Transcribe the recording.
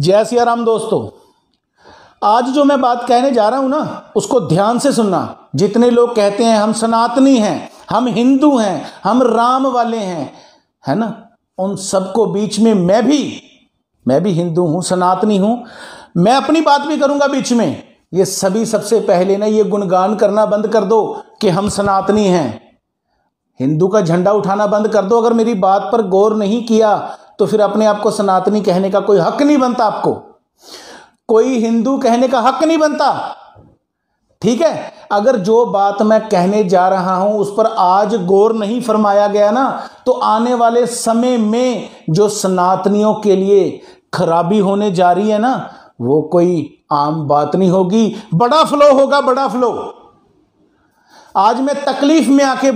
जय सिया राम दोस्तों आज जो मैं बात कहने जा रहा हूं ना उसको ध्यान से सुनना जितने लोग कहते हैं हम सनातनी हैं हम हिंदू हैं हम राम वाले हैं है ना उन सबको बीच में मैं भी मैं भी हिंदू हूं सनातनी हूं मैं अपनी बात भी करूंगा बीच में ये सभी सबसे पहले ना ये गुणगान करना बंद कर दो कि हम सनातनी हैं हिंदू का झंडा उठाना बंद कर दो अगर मेरी बात पर गौर नहीं किया तो फिर अपने आप को सनातनी कहने का कोई हक नहीं बनता आपको कोई हिंदू कहने का हक नहीं बनता ठीक है अगर जो बात मैं कहने जा रहा हूं उस पर आज गौर नहीं फरमाया गया ना तो आने वाले समय में जो सनातनियों के लिए खराबी होने जा रही है ना वो कोई आम बात नहीं होगी बड़ा फ्लो होगा बड़ा फ्लो आज मैं तकलीफ में आके